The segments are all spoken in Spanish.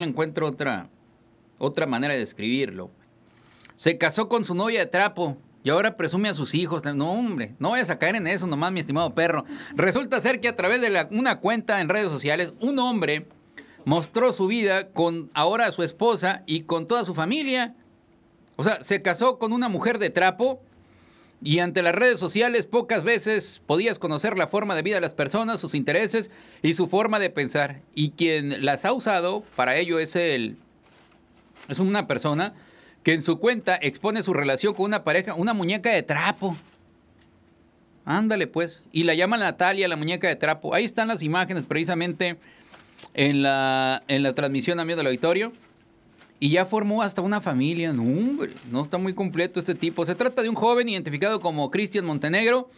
encuentro otra, otra manera de describirlo. Se casó con su novia de trapo y ahora presume a sus hijos. No, hombre, no vayas a caer en eso nomás, mi estimado perro. Resulta ser que a través de una cuenta en redes sociales, un hombre mostró su vida con ahora su esposa y con toda su familia. O sea, se casó con una mujer de trapo y ante las redes sociales pocas veces podías conocer la forma de vida de las personas, sus intereses y su forma de pensar. Y quien las ha usado para ello es el es una persona que en su cuenta expone su relación con una pareja, una muñeca de trapo. Ándale pues. Y la llama Natalia, la muñeca de trapo. Ahí están las imágenes precisamente en la, en la transmisión, del auditorio y ya formó hasta una familia. No, hombre, no está muy completo este tipo. Se trata de un joven identificado como Cristian Montenegro,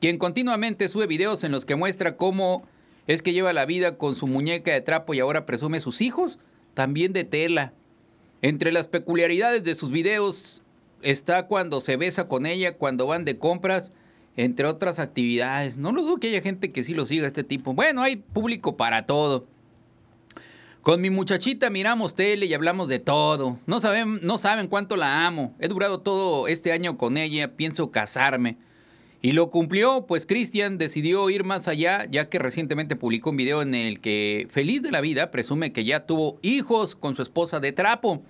quien continuamente sube videos en los que muestra cómo es que lleva la vida con su muñeca de trapo y ahora presume sus hijos también de tela. Entre las peculiaridades de sus videos está cuando se besa con ella, cuando van de compras, entre otras actividades. No lo dudo que haya gente que sí lo siga este tipo. Bueno, hay público para todo. Con mi muchachita miramos tele y hablamos de todo. No saben, no saben cuánto la amo. He durado todo este año con ella, pienso casarme. Y lo cumplió, pues Cristian decidió ir más allá, ya que recientemente publicó un video en el que, feliz de la vida, presume que ya tuvo hijos con su esposa de trapo.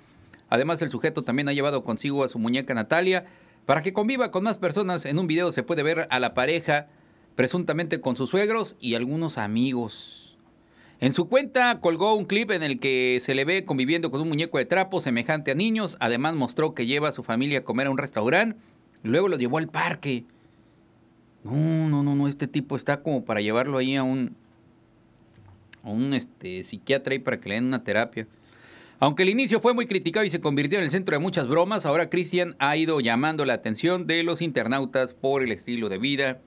Además, el sujeto también ha llevado consigo a su muñeca Natalia. Para que conviva con más personas, en un video se puede ver a la pareja, presuntamente con sus suegros y algunos amigos. En su cuenta colgó un clip en el que se le ve conviviendo con un muñeco de trapo semejante a niños. Además mostró que lleva a su familia a comer a un restaurante luego lo llevó al parque. No, no, no, no, este tipo está como para llevarlo ahí a un, un este, psiquiatra y para que le den una terapia. Aunque el inicio fue muy criticado y se convirtió en el centro de muchas bromas, ahora Christian ha ido llamando la atención de los internautas por el estilo de vida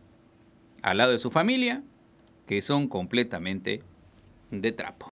al lado de su familia, que son completamente de trapo.